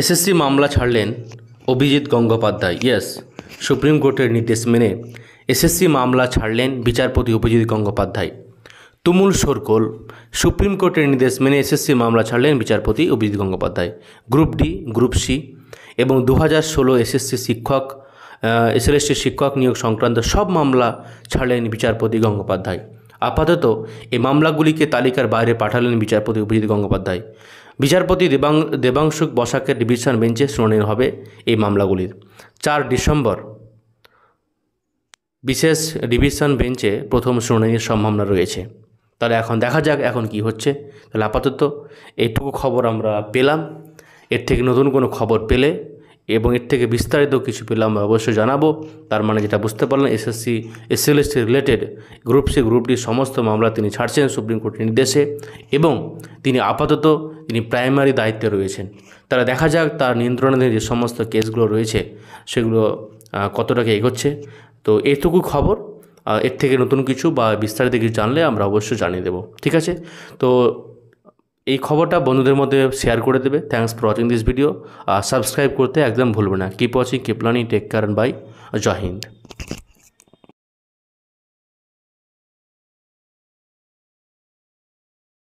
SSC মামলা ছাড়লেন Abhijit Gangopadhyay yes supreme কোর্টের নির্দেশ মেনে এসএসসি মামলা ছাড়লেন বিচারপতি অভিজিৎ গঙ্গোপাধ্যায় তুমুল সরকল সুপ্রিম কোর্টের নির্দেশ মেনে এসএসসি মামলা ছাড়লেন বিচারপতি Abhijit Gangopadhyay group D group C এবং দু হাজার ষোলো এসএসসি শিক্ষক এসএলএসসি শিক্ষক নিয়োগ সংক্রান্ত সব মামলা ছাড়লেন বিচারপতি গঙ্গোপাধ্যায় আপাতত এই মামলাগুলিকে তালিকার বাইরে পাঠালেন বিচারপতি অভিজিৎ গঙ্গোপাধ্যায় বিচারপতি দেবাং দেবাংশুক বসাকের ডিভিশন বেঞ্চে শুনানি হবে এই মামলাগুলির চার ডিসেম্বর বিশেষ ডিভিশন বেঞ্চে প্রথম শুনানির সম্ভাবনা রয়েছে তাহলে এখন দেখা যাক এখন কি হচ্ছে তাহলে আপাতত এইটুকু খবর আমরা পেলাম এর থেকে নতুন কোনো খবর পেলে এবং এর থেকে বিস্তারিত কিছু পেলে আমরা অবশ্যই জানাবো তার মানে যেটা বুঝতে পারলেন SSC SLSC related group C group D সমস্ত মামলা তিনি ছাড়ছেন সুপ্রিম কোর্টের নির্দেশে এবং তিনি আপাতত তিনি প্রাইমারি দায়িত্বে রয়েছেন তারা দেখা যাক তার নিয়ন্ত্রণাধীন যে সমস্ত কেসগুলো রয়েছে সেগুলো কতটাকে এগোচ্ছে তো এটুকু খবর এর থেকে নতুন কিছু বা বিস্তারিত কিছু জানলে আমরা অবশ্যই জানিয়ে দেবো ঠিক আছে তো এই খবরটা বন্ধুদের মধ্যে শেয়ার করে দেবে thanks for watching this video আর সাবস্ক্রাইব করতে একদম ভুলবে না keep watching keep learning tech কারণ বাই জয় হিন্দ